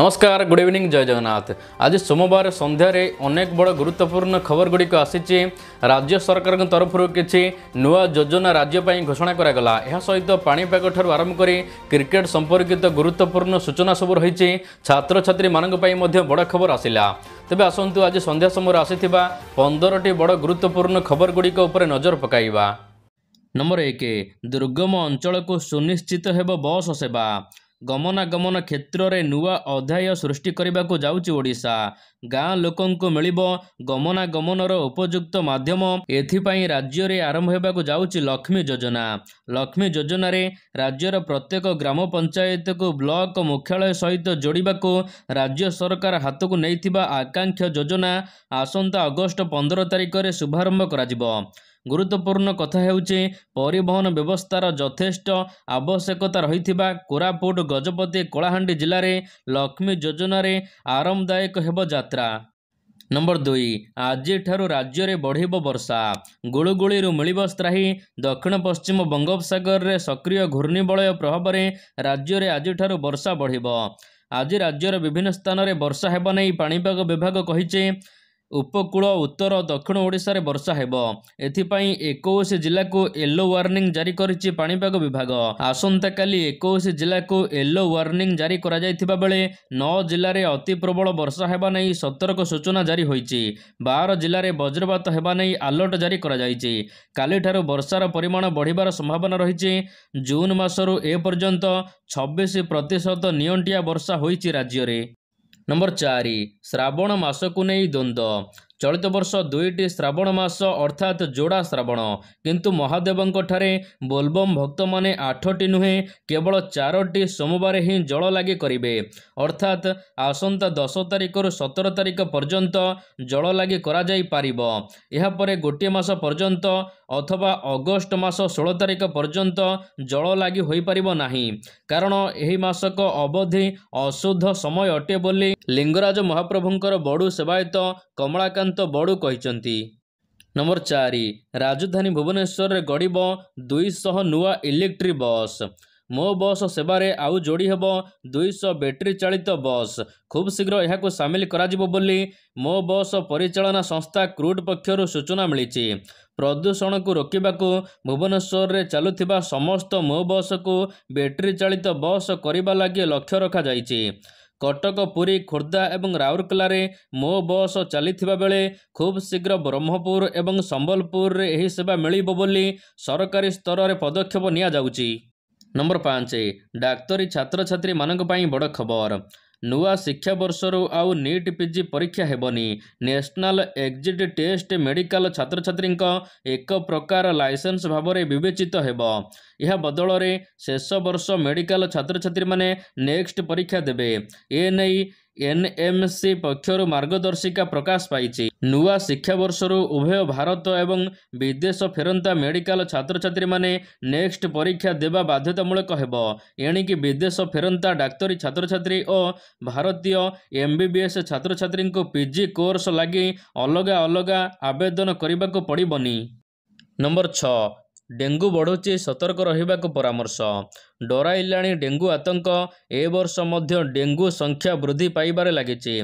ନମସ୍କାର good evening ଜୟ ଜଗନ୍ନାଥ ଆଜି ସୋମବାର ସନ୍ଧ୍ୟାରେ ଅନେକ ବଡ଼ ଗୁରୁତ୍ୱପୂର୍ଣ୍ଣ ଖବରଗୁଡ଼ିକ ଆସିଛି ରାଜ୍ୟ ସରକାରଙ୍କ ତରଫରୁ କିଛି ନୂଆ ଯୋଜନା ରାଜ୍ୟ ପାଇଁ ଘୋଷଣା କରାଗଲା ଏହା ସହିତ ପାଣିପାଗଠାରୁ ଆରମ୍ଭ କରି କ୍ରିକେଟ୍ ସମ୍ପର୍କିତ ଗୁରୁତ୍ୱପୂର୍ଣ୍ଣ ସୂଚନା ସବୁ ରହିଛି ଛାତ୍ରଛାତ୍ରୀମାନଙ୍କ ପାଇଁ ମଧ୍ୟ ବଡ଼ ଖବର ଆସିଲା ତେବେ ଆସନ୍ତୁ ଆଜି ସନ୍ଧ୍ୟା ସମୟରେ ଆସିଥିବା ପନ୍ଦରଟି ବଡ଼ ଗୁରୁତ୍ୱପୂର୍ଣ୍ଣ ଖବରଗୁଡ଼ିକ ଉପରେ ନଜର ପକାଇବା ନମ୍ବର ଏକ ଦୁର୍ଗମ ଅଞ୍ଚଳକୁ ସୁନିଶ୍ଚିତ ହେବ ବସ୍ ସେବା ଗମନାଗମନ କ୍ଷେତ୍ରରେ ନୂଆ ଅଧ୍ୟାୟ ସୃଷ୍ଟି କରିବାକୁ ଯାଉଛି ଓଡ଼ିଶା ଗାଁ ଲୋକଙ୍କୁ ମିଳିବ ଗମନାଗମନର ଉପଯୁକ୍ତ ମାଧ୍ୟମ ଏଥିପାଇଁ ରାଜ୍ୟରେ ଆରମ୍ଭ ହେବାକୁ ଯାଉଛି ଲକ୍ଷ୍ମୀ ଯୋଜନା ଲକ୍ଷ୍ମୀ ଯୋଜନାରେ ରାଜ୍ୟର ପ୍ରତ୍ୟେକ ଗ୍ରାମ ପଞ୍ଚାୟତକୁ ବ୍ଲକ ମୁଖ୍ୟାଳୟ ସହିତ ଯୋଡ଼ିବାକୁ ରାଜ୍ୟ ସରକାର ହାତକୁ ନେଇଥିବା ଆକାଂକ୍ଷା ଯୋଜନା ଆସନ୍ତା ଅଗଷ୍ଟ ପନ୍ଦର ତାରିଖରେ ଶୁଭାରମ୍ଭ କରାଯିବ ଗୁରୁତ୍ୱପୂର୍ଣ୍ଣ କଥା ହେଉଛି ପରିବହନ ବ୍ୟବସ୍ଥାର ଯଥେଷ୍ଟ ଆବଶ୍ୟକତା ରହିଥିବା କୋରାପୁଟ ଗଜପତି କଳାହାଣ୍ଡି ଜିଲ୍ଲାରେ ଲକ୍ଷ୍ମୀ ଯୋଜନାରେ ଆରାମଦାୟକ ହେବ ଯାତ୍ରା ନମ୍ବର ଦୁଇ ଆଜିଠାରୁ ରାଜ୍ୟରେ ବଢ଼ିବ ବର୍ଷା ଗୁଳୁଗୁଳିରୁ ମିଳିବ ସ୍ତ୍ରାହି ଦକ୍ଷିଣ ପଶ୍ଚିମ ବଙ୍ଗୋପସାଗରରେ ସକ୍ରିୟ ଘୂର୍ଣ୍ଣିବଳୟ ପ୍ରଭାବରେ ରାଜ୍ୟରେ ଆଜିଠାରୁ ବର୍ଷା ବଢ଼ିବ ଆଜି ରାଜ୍ୟର ବିଭିନ୍ନ ସ୍ଥାନରେ ବର୍ଷା ହେବା ନେଇ ପାଣିପାଗ ବିଭାଗ କହିଛି ଉପକୂଳ ଉତ୍ତର ଦକ୍ଷିଣ ଓଡ଼ିଶାରେ ବର୍ଷା ହେବ ଏଥିପାଇଁ ଏକୋଇଶ ଜିଲ୍ଲାକୁ ୟେଲୋ ୱାର୍ଣ୍ଣିଂ ଜାରି କରିଛି ପାଣିପାଗ ବିଭାଗ ଆସନ୍ତାକାଲି ଏକୋଇଶ ଜିଲ୍ଲାକୁ ୟେଲୋ ୱାର୍ଣ୍ଣିଂ ଜାରି କରାଯାଇଥିବା ବେଳେ ନଅ ଜିଲ୍ଲାରେ ଅତି ପ୍ରବଳ ବର୍ଷା ହେବା ନେଇ ସତର୍କ ସୂଚନା ଜାରି ହୋଇଛି ବାର ଜିଲ୍ଲାରେ ବଜ୍ରପାତ ହେବା ନେଇ ଆଲର୍ଟ ଜାରି କରାଯାଇଛି କାଲିଠାରୁ ବର୍ଷାର ପରିମାଣ ବଢ଼ିବାର ସମ୍ଭାବନା ରହିଛି ଜୁନ୍ ମାସରୁ ଏପର୍ଯ୍ୟନ୍ତ ଛବିଶ ପ୍ରତିଶତ ନିଅଣ୍ଟିଆ ବର୍ଷା ହୋଇଛି ରାଜ୍ୟରେ ନମ୍ବର ଚାରି ଶ୍ରାବଣ ମାସକୁ ନେଇ ଦ୍ୱନ୍ଦ୍ୱ ଚଳିତ ବର୍ଷ ଦୁଇଟି ଶ୍ରାବଣ ମାସ ଅର୍ଥାତ୍ ଯୋଡ଼ା ଶ୍ରାବଣ କିନ୍ତୁ ମହାଦେବଙ୍କଠାରେ ବୋଲବମ୍ ଭକ୍ତମାନେ ଆଠଟି ନୁହେଁ କେବଳ ଚାରୋଟି ସୋମବାର ହିଁ ଜଳ ଲାଗି କରିବେ ଅର୍ଥାତ୍ ଆସନ୍ତା ଦଶ ତାରିଖରୁ ସତର ତାରିଖ ପର୍ଯ୍ୟନ୍ତ ଜଳ ଲାଗି କରାଯାଇପାରିବ ଏହାପରେ ଗୋଟିଏ ମାସ ପର୍ଯ୍ୟନ୍ତ ଅଥବା ଅଗଷ୍ଟ ମାସ ଷୋହଳ ତାରିଖ ପର୍ଯ୍ୟନ୍ତ ଜଳ ଲାଗି ହୋଇପାରିବ ନାହିଁ କାରଣ ଏହି ମାସକ ଅବଧି ଅଶୁଦ୍ଧ ସମୟ ଅଟେ ବୋଲି ଲିଙ୍ଗରାଜ ମହାପ୍ରଭୁଙ୍କର ବଡ଼ୁ ସେବାୟତ କମଳାକାନ୍ତ ସିଦ୍ଧାନ୍ତ ବଡ଼ୁ କହିଛନ୍ତି ନମ୍ବର ଚାରି ରାଜଧାନୀ ଭୁବନେଶ୍ୱରରେ ଗଡ଼ିବ ଦୁଇଶହ ନୂଆ ଇଲେକ୍ଟ୍ରିକ୍ ବସ୍ ମୋ ବସ୍ ସେବାରେ ଆଉ ଯୋଡ଼ି ହେବ ଦୁଇଶହ ବ୍ୟାଟେରୀ ଚାଳିତ ବସ୍ ଖୁବ୍ ଶୀଘ୍ର ଏହାକୁ ସାମିଲ କରାଯିବ ବୋଲି ମୋ ବସ୍ ପରିଚାଳନା ସଂସ୍ଥା କ୍ରୁଡ୍ ପକ୍ଷରୁ ସୂଚନା ମିଳିଛି ପ୍ରଦୂଷଣକୁ ରୋକିବାକୁ ଭୁବନେଶ୍ୱରରେ ଚାଲୁଥିବା ସମସ୍ତ ମୋ ବସ୍କୁ ବ୍ୟାଟେରୀ ଚାଳିତ ବସ୍ କରିବା ଲାଗି ଲକ୍ଷ୍ୟ ରଖାଯାଇଛି କଟକ ପୁରୀ ଖୋର୍ଦ୍ଧା ଏବଂ ରାଉରକେଲାରେ ମୋ ବସ୍ ଚାଲିଥିବା ବେଳେ ଖୁବ୍ ଶୀଘ୍ର ବ୍ରହ୍ମପୁର ଏବଂ ସମ୍ବଲପୁରରେ ଏହି ସେବା ମିଳିବ ବୋଲି ସରକାରୀ ସ୍ତରରେ ପଦକ୍ଷେପ ନିଆଯାଉଛି ନମ୍ବର ପାଞ୍ଚ ଡାକ୍ତରୀ ଛାତ୍ରଛାତ୍ରୀମାନଙ୍କ ପାଇଁ ବଡ଼ ଖବର ନୂଆ ଶିକ୍ଷାବର୍ଷରୁ ଆଉ ନିଟ୍ ପିଜି ପରୀକ୍ଷା ହେବନି ନ୍ୟାସନାଲ୍ ଏକ୍ଜିଟ୍ ଟେଷ୍ଟ ମେଡିକାଲ ଛାତ୍ରଛାତ୍ରୀଙ୍କ ଏକ ପ୍ରକାର ଲାଇସେନ୍ସ ଭାବରେ ବିବେଚିତ ହେବ ଏହା ବଦଳରେ ଶେଷ ବର୍ଷ ମେଡିକାଲ ଛାତ୍ରଛାତ୍ରୀମାନେ ନେକ୍ସଟ ପରୀକ୍ଷା ଦେବେ ଏ ନେଇ ଏନ୍ଏମ୍ସି ପକ୍ଷରୁ ମାର୍ଗଦର୍ଶିକା ପ୍ରକାଶ ପାଇଛି ନୂଆ ଶିକ୍ଷାବର୍ଷରୁ ଉଭୟ ଭାରତ ଏବଂ ବିଦେଶ ଫେରନ୍ତା ମେଡିକାଲ ଛାତ୍ରଛାତ୍ରୀମାନେ ନେକ୍ସଟ ପରୀକ୍ଷା ଦେବା ବାଧ୍ୟତାମୂଳକ ହେବ ଏଣିକି ବିଦେଶ ଫେରନ୍ତା ଡାକ୍ତରୀ ଛାତ୍ରଛାତ୍ରୀ ଓ ଭାରତୀୟ ବି ଏସ୍ ଛାତ୍ରଛାତ୍ରୀଙ୍କୁ ପି ଜି କୋର୍ସ ଲାଗି ଅଲଗା ଅଲଗା ଆବେଦନ କରିବାକୁ ପଡ଼ିବନି ନମ୍ବର ଛଅ ଡେଙ୍ଗୁ ବଢ଼ୁଛି ସତର୍କ ରହିବାକୁ ପରାମର୍ଶ ଡରାଇଲାଣି ଡେଙ୍ଗୁ ଆତଙ୍କ ଏ ବର୍ଷ ମଧ୍ୟ ଡେଙ୍ଗୁ ସଂଖ୍ୟା ବୃଦ୍ଧି ପାଇବାରେ ଲାଗିଛି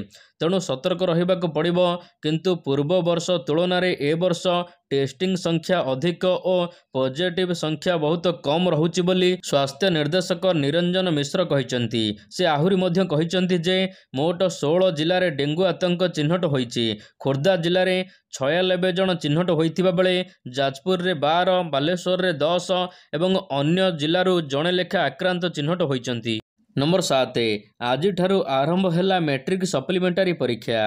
ତେଣୁ ସତର୍କ ରହିବାକୁ ପଡ଼ିବ କିନ୍ତୁ ପୂର୍ବ ବର୍ଷ ତୁଳନାରେ ଏ ବର୍ଷ ଟେଷ୍ଟିଂ ସଂଖ୍ୟା ଅଧିକ ଓ ପଜିଟିଭ୍ ସଂଖ୍ୟା ବହୁତ କମ୍ ରହୁଛି ବୋଲି ସ୍ୱାସ୍ଥ୍ୟ ନିର୍ଦ୍ଦେଶକ ନିରଞ୍ଜନ ମିଶ୍ର କହିଛନ୍ତି ସେ ଆହୁରି ମଧ୍ୟ କହିଛନ୍ତି ଯେ ମୋଟ ଷୋହଳ ଜିଲ୍ଲାରେ ଡେଙ୍ଗୁ ଆତଙ୍କ ଚିହ୍ନଟ ହୋଇଛି ଖୋର୍ଦ୍ଧା ଜିଲ୍ଲାରେ ଛୟାନବେ ଜଣ ଚିହ୍ନଟ ହୋଇଥିବା ବେଳେ ଯାଜପୁରରେ ବାର ବାଲେଶ୍ୱରରେ ଦଶ ଏବଂ ଅନ୍ୟ ଜିଲ୍ଲାରୁ ଜଣେ ଲେଖା ଲେଖା ଆକ୍ରାନ୍ତ ଚିହ୍ନଟ ହୋଇଛନ୍ତି ନମ୍ବର ସାତ ଆଜିଠାରୁ ଆରମ୍ଭ ହେଲା ମେଟ୍ରିକ୍ ସପ୍ଲିମେଣ୍ଟାରୀ ପରୀକ୍ଷା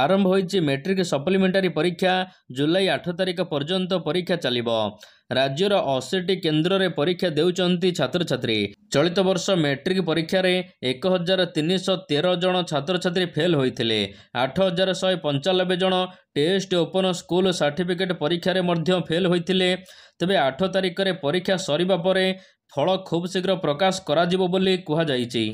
ଆରମ୍ଭ ହୋଇଛି ମେଟ୍ରିକ୍ ସପ୍ଲିମେଣ୍ଟାରୀ ପରୀକ୍ଷା ଜୁଲାଇ ଆଠ ତାରିଖ ପର୍ଯ୍ୟନ୍ତ ପରୀକ୍ଷା ଚାଲିବ ରାଜ୍ୟର ଅଶୀଟି କେନ୍ଦ୍ରରେ ପରୀକ୍ଷା ଦେଉଛନ୍ତି ଛାତ୍ରଛାତ୍ରୀ ଚଳିତ ବର୍ଷ ମେଟ୍ରିକ୍ ପରୀକ୍ଷାରେ ଏକ ହଜାର ତିନିଶହ ତେର ଜଣ ଛାତ୍ରଛାତ୍ରୀ ଫେଲ୍ ହୋଇଥିଲେ ଆଠ ହଜାର ଶହେ ପଞ୍ଚାନବେ ଜଣ ଟେଷ୍ଟ ଓପନ୍ ସ୍କୁଲ୍ ସାର୍ଟିଫିକେଟ୍ ପରୀକ୍ଷାରେ ମଧ୍ୟ ଫେଲ୍ ହୋଇଥିଲେ ତେବେ ଆଠ ତାରିଖରେ ପରୀକ୍ଷା ସରିବା ପରେ ଫଳ ଖୁବ୍ ଶୀଘ୍ର ପ୍ରକାଶ କରାଯିବ ବୋଲି କୁହାଯାଇଛି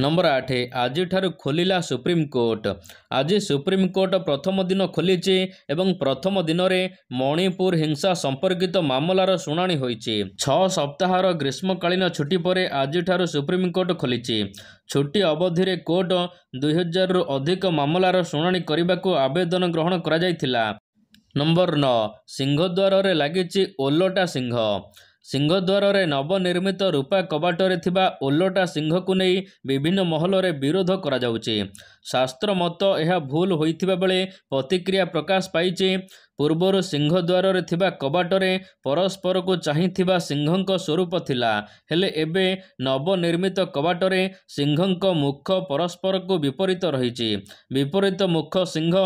ନମ୍ବର ଆଠ ଆଜିଠାରୁ ଖୋଲିଲା ସୁପ୍ରିମକୋର୍ଟ ଆଜି ସୁପ୍ରିମକୋର୍ଟ ପ୍ରଥମ ଦିନ ଖୋଲିଛି ଏବଂ ପ୍ରଥମ ଦିନରେ ମଣିପୁର ହିଂସା ସମ୍ପର୍କିତ ମାମଲାର ଶୁଣାଣି ହୋଇଛି ଛଅ ସପ୍ତାହର ଗ୍ରୀଷ୍ମକାଳୀନ ଛୁଟି ପରେ ଆଜିଠାରୁ ସୁପ୍ରିମକୋର୍ଟ ଖୋଲିଛି ଛୁଟି ଅବଧିରେ କୋର୍ଟ ଦୁଇହଜାରରୁ ଅଧିକ ମାମଲାର ଶୁଣାଣି କରିବାକୁ ଆବେଦନ ଗ୍ରହଣ କରାଯାଇଥିଲା ନମ୍ବର ନଅ ସିଂହଦ୍ୱାରରେ ଲାଗିଛି ଓଲଟା ସିଂହ ସିଂହଦ୍ୱାରରେ ନବନିର୍ମିତ ରୂପା କବାଟରେ ଥିବା ଓଲଟା ସିଂହକୁ ନେଇ ବିଭିନ୍ନ ମହଲରେ ବିରୋଧ କରାଯାଉଛି ଶାସ୍ତ୍ର ମତ ଏହା ଭୁଲ ହୋଇଥିବା ବେଳେ ପ୍ରତିକ୍ରିୟା ପ୍ରକାଶ ପାଇଛି ପୂର୍ବରୁ ସିଂହଦ୍ୱାରରେ ଥିବା କବାଟରେ ପରସ୍ପରକୁ ଚାହିଁଥିବା ସିଂହଙ୍କ ସ୍ୱରୂପ ଥିଲା ହେଲେ ଏବେ ନବନିର୍ମିତ କବାଟରେ ସିଂହଙ୍କ ମୁଖ ପରସ୍ପରକୁ ବିପରୀତ ରହିଛି ବିପରୀତ ମୁଖ ସିଂହ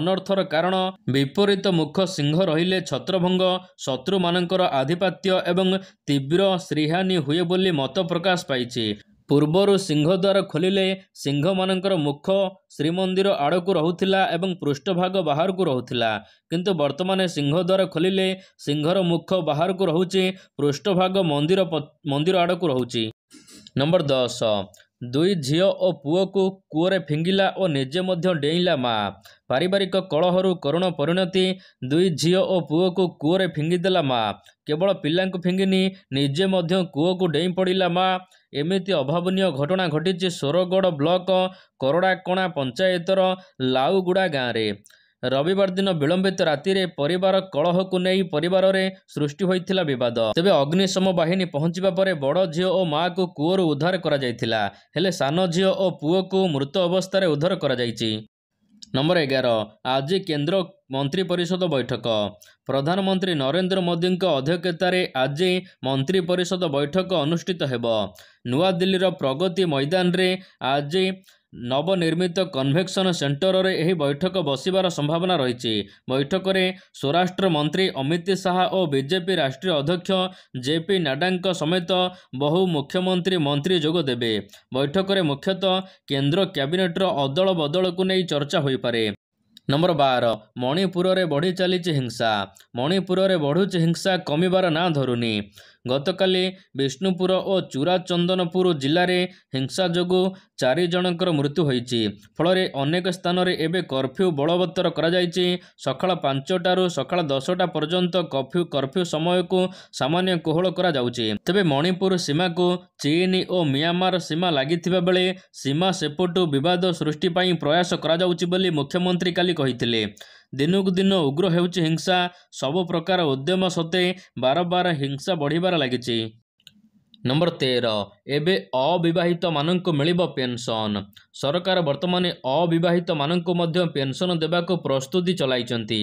ଅନର୍ଥର କାରଣ ବିପରୀତ ମୁଖ ସିଂହ ରହିଲେ ଛତ୍ରଭଙ୍ଗ ଶତ୍ରୁମାନଙ୍କର ଆଧିପାତ୍ୟ ଏବଂ ତୀବ୍ର ଶ୍ରୀହାନୀ ହୁଏ ବୋଲି ମତ ପ୍ରକାଶ ପାଇଛି ପୂର୍ବରୁ ସିଂହଦ୍ୱାର ଖୋଲିଲେ ସିଂହମାନଙ୍କର ମୁଖ ଶ୍ରୀମନ୍ଦିର ଆଡ଼କୁ ରହୁଥିଲା ଏବଂ ପୃଷ୍ଠଭାଗ ବାହାରକୁ ରହୁଥିଲା କିନ୍ତୁ ବର୍ତ୍ତମାନ ସିଂହଦ୍ୱାର ଖୋଲିଲେ ସିଂହର ମୁଖ ବାହାରକୁ ରହୁଛି ପୃଷ୍ଠଭାଗ ମନ୍ଦିର ମନ୍ଦିର ଆଡ଼କୁ ରହୁଛି ନମ୍ବର ଦଶ ଦୁଇ ଝିଅ ଓ ପୁଅକୁ କୂଅରେ ଫିଙ୍ଗିଲା ଓ ନିଜେ ମଧ୍ୟ ଡେଇଁଲା ମା ପାରିବାରିକ କଳହରୁ କରୁଣ ପରିଣତି ଦୁଇ ଝିଅ ଓ ପୁଅକୁ କୂଅରେ ଫିଙ୍ଗିଦେଲା ମା କେବଳ ପିଲାଙ୍କୁ ଫିଙ୍ଗିନି ନିଜେ ମଧ୍ୟ କୂଅକୁ ଡେଇଁ ପଡ଼ିଲା ମା ଏମିତି ଅଭାବନୀୟ ଘଟଣା ଘଟିଛି ସୋରଗଡ଼ ବ୍ଲକ କରଡ଼ାକଣା ପଞ୍ଚାୟତର ଲାଉଗୁଡ଼ା ଗାଁରେ ରବିବାର ଦିନ ବିଳମ୍ବିତ ରାତିରେ ପରିବାର କଳହକୁ ନେଇ ପରିବାରରେ ସୃଷ୍ଟି ହୋଇଥିଲା ବିବାଦ ତେବେ ଅଗ୍ନିଶମ ବାହିନୀ ପହଞ୍ଚିବା ପରେ ବଡ଼ ଝିଅ ଓ ମାଆକୁ କୂଅରୁ ଉଦ୍ଧାର କରାଯାଇଥିଲା ହେଲେ ସାନ ଝିଅ ଓ ପୁଅକୁ ମୃତ ଅବସ୍ଥାରେ ଉଦ୍ଧାର କରାଯାଇଛି ନମ୍ବର ଏଗାର ଆଜି କେନ୍ଦ୍ର ମନ୍ତ୍ରୀ ପରିଷଦ ବୈଠକ ପ୍ରଧାନମନ୍ତ୍ରୀ ନରେନ୍ଦ୍ର ମୋଦିଙ୍କ ଅଧ୍ୟକ୍ଷତାରେ ଆଜି ମନ୍ତ୍ରୀ ପରିଷଦ ବୈଠକ ଅନୁଷ୍ଠିତ ହେବ ନୂଆଦିଲ୍ଲୀର ପ୍ରଗତି ମଇଦାନରେ ଆଜି ନବନିର୍ମିତ କନଭେକ୍ସନ୍ ସେଣ୍ଟରରେ ଏହି ବୈଠକ ବସିବାର ସମ୍ଭାବନା ରହିଛି ବୈଠକରେ ସ୍ୱରାଷ୍ଟ୍ର ମନ୍ତ୍ରୀ ଅମିତ ଶାହା ଓ ବିଜେପି ରାଷ୍ଟ୍ରୀୟ ଅଧ୍ୟକ୍ଷ ଜେପି ନାଡ୍ଡାଙ୍କ ସମେତ ବହୁ ମୁଖ୍ୟମନ୍ତ୍ରୀ ମନ୍ତ୍ରୀ ଯୋଗ ଦେବେ ବୈଠକରେ ମୁଖ୍ୟତଃ କେନ୍ଦ୍ର କ୍ୟାବିନେଟ୍ର ଅଦଳ ବଦଳକୁ ନେଇ ଚର୍ଚ୍ଚା ହୋଇପାରେ ନମ୍ବର ବାର ମଣିପୁରରେ ବଢ଼ି ଚାଲିଛି ହିଂସା ମଣିପୁରରେ ବଢ଼ୁଛି ହିଂସା କମିବାର ନାଁ ଧରୁନି ଗତକାଲି ବିଷ୍ଣୁପୁର ଓ ଚୁରାଚନ୍ଦନପୁର ଜିଲ୍ଲାରେ ହିଂସା ଯୋଗୁଁ ଚାରି ଜଣଙ୍କର ମୃତ୍ୟୁ ହୋଇଛି ଫଳରେ ଅନେକ ସ୍ଥାନରେ ଏବେ କର୍ଫ୍ୟୁ ବଳବତ୍ତର କରାଯାଇଛି ସକାଳ ପାଞ୍ଚଟାରୁ ସକାଳ ଦଶଟା ପର୍ଯ୍ୟନ୍ତ କର୍ଫ୍ୟୁ କର୍ଫ୍ୟୁ ସମୟକୁ ସାମାନ୍ୟ କୋହଳ କରାଯାଉଛି ତେବେ ମଣିପୁର ସୀମାକୁ ଚୀନ ଓ ମିଆଁମାର ସୀମା ଲାଗିଥିବା ବେଳେ ସୀମା ସେପଟୁ ବିବାଦ ସୃଷ୍ଟି ପାଇଁ ପ୍ରୟାସ କରାଯାଉଛି ବୋଲି ମୁଖ୍ୟମନ୍ତ୍ରୀ କାଲି କହିଥିଲେ ଦିନକୁ ଦିନ ଉଗ୍ର ହେଉଛି ହିଂସା ସବୁ ପ୍ରକାର ଉଦ୍ୟମ ସତ୍ତ୍ୱେ ବାରମ୍ବାର ହିଂସା ବଢ଼ିବାରେ ଲାଗିଛି ନମ୍ବର ତେର ଏବେ ଅବିବାହିତମାନଙ୍କୁ ମିଳିବ ପେନ୍ସନ୍ ସରକାର ବର୍ତ୍ତମାନ ଅବିବାହିତମାନଙ୍କୁ ମଧ୍ୟ ପେନ୍ସନ୍ ଦେବାକୁ ପ୍ରସ୍ତୁତି ଚଳାଇଛନ୍ତି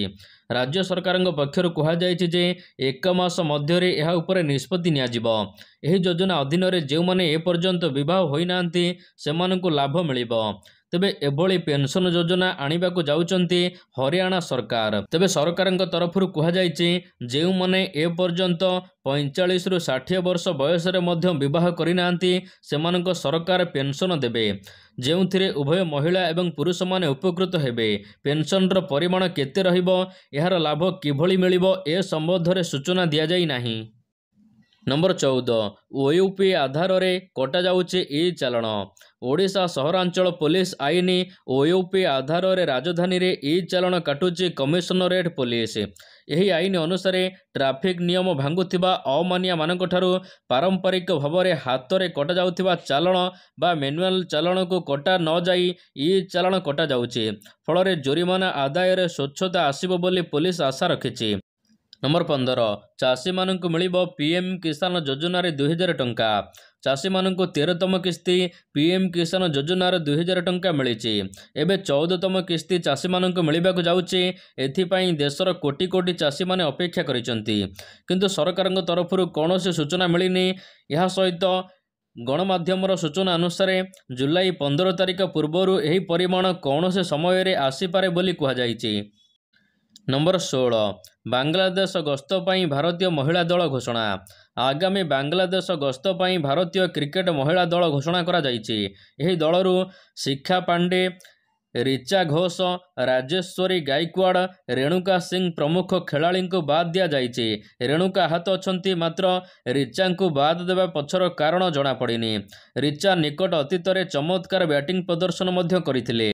ରାଜ୍ୟ ସରକାରଙ୍କ ପକ୍ଷରୁ କୁହାଯାଇଛି ଯେ ଏକ ମାସ ମଧ୍ୟରେ ଏହା ଉପରେ ନିଷ୍ପତ୍ତି ନିଆଯିବ ଏହି ଯୋଜନା ଅଧୀନରେ ଯେଉଁମାନେ ଏପର୍ଯ୍ୟନ୍ତ ବିବାହ ହୋଇନାହାନ୍ତି ସେମାନଙ୍କୁ ଲାଭ ମିଳିବ ତେବେ ଏଭଳି ପେନ୍ସନ୍ ଯୋଜନା ଆଣିବାକୁ ଯାଉଛନ୍ତି ହରିୟାଣା ସରକାର ତେବେ ସରକାରଙ୍କ ତରଫରୁ କୁହାଯାଇଛି ଯେଉଁମାନେ ଏ ପର୍ଯ୍ୟନ୍ତ ପଇଁଚାଳିଶରୁ ଷାଠିଏ ବର୍ଷ ବୟସରେ ମଧ୍ୟ ବିବାହ କରିନାହାନ୍ତି ସେମାନଙ୍କ ସରକାର ପେନ୍ସନ୍ ଦେବେ ଯେଉଁଥିରେ ଉଭୟ ମହିଳା ଏବଂ ପୁରୁଷମାନେ ଉପକୃତ ହେବେ ପେନ୍ସନ୍ର ପରିମାଣ କେତେ ରହିବ ଏହାର ଲାଭ କିଭଳି ମିଳିବ ଏ ସମ୍ବନ୍ଧରେ ସୂଚନା ଦିଆଯାଇ ନାହିଁ ନମ୍ବର ଚଉଦ ଓୟୁପି ଆଧାରରେ କଟାଯାଉଛି ଇ ଚାଲାଣ ଓଡ଼ିଶା ସହରାଞ୍ଚଳ ପୋଲିସ ଆଇନ ଓୟୁପି ଆଧାରରେ ରାଜଧାନୀରେ ଇ ଚାଲାଣ କାଟୁଛି କମିଶନରେଟ୍ ପୋଲିସ ଏହି ଆଇନ ଅନୁସାରେ ଟ୍ରାଫିକ୍ ନିୟମ ଭାଙ୍ଗୁଥିବା ଅମାନିଆମାନଙ୍କଠାରୁ ପାରମ୍ପରିକ ଭାବରେ ହାତରେ କଟାଯାଉଥିବା ଚାଲାଣ ବା ମେନୁଆଲ ଚାଲାଣକୁ କଟା ନଯାଇ ଇ ଚାଲାଣ କଟାଯାଉଛି ଫଳରେ ଜୋରିମାନା ଆଦାୟରେ ସ୍ୱଚ୍ଛତା ଆସିବ ବୋଲି ପୋଲିସ ଆଶା ରଖିଛି ନମ୍ବର ପନ୍ଦର ଚାଷୀମାନଙ୍କୁ ମିଳିବ ପି ଏମ୍ କିଷାନ ଯୋଜନାରେ ଦୁଇହଜାର ଟଙ୍କା ଚାଷୀମାନଙ୍କୁ ତେରତମ କିସ୍ତି ପି ଏମ୍ କିଷାନ ଯୋଜନାର ଦୁଇହଜାର ଟଙ୍କା ମିଳିଛି ଏବେ ଚଉଦତମ କିସ୍ତି ଚାଷୀମାନଙ୍କୁ ମିଳିବାକୁ ଯାଉଛି ଏଥିପାଇଁ ଦେଶର କୋଟି କୋଟି ଚାଷୀମାନେ ଅପେକ୍ଷା କରିଛନ୍ତି କିନ୍ତୁ ସରକାରଙ୍କ ତରଫରୁ କୌଣସି ସୂଚନା ମିଳିନି ଏହା ସହିତ ଗଣମାଧ୍ୟମର ସୂଚନା ଅନୁସାରେ ଜୁଲାଇ ପନ୍ଦର ତାରିଖ ପୂର୍ବରୁ ଏହି ପରିମାଣ କୌଣସି ସମୟରେ ଆସିପାରେ ବୋଲି କୁହାଯାଇଛି ନମ୍ବର ଷୋହଳ ବାଂଲାଦେଶ ଗସ୍ତ ପାଇଁ ଭାରତୀୟ ମହିଳା ଦଳ ଘୋଷଣା ଆଗାମୀ ବାଂଲାଦେଶ ଗସ୍ତ ପାଇଁ ଭାରତୀୟ କ୍ରିକେଟ ମହିଳା ଦଳ ଘୋଷଣା କରାଯାଇଛି ଏହି ଦଳରୁ ଶିଖା ପାଣ୍ଡେ ରିଚା ଘୋଷ ରାଜେଶ୍ୱରୀ ଗାଇକ୍ୱାଡ଼ ରେଣୁକା ସିଂ ପ୍ରମୁଖ ଖେଳାଳିଙ୍କୁ ବାଦ୍ ଦିଆଯାଇଛି ରେଣୁକା ହାତ ଅଛନ୍ତି ମାତ୍ର ରିଚାଙ୍କୁ ବାଦ୍ ଦେବା ପଛର କାରଣ ଜଣାପଡ଼ିନି ରିଚା ନିକଟ ଅତୀତରେ ଚମତ୍କାର ବ୍ୟାଟିଂ ପ୍ରଦର୍ଶନ ମଧ୍ୟ କରିଥିଲେ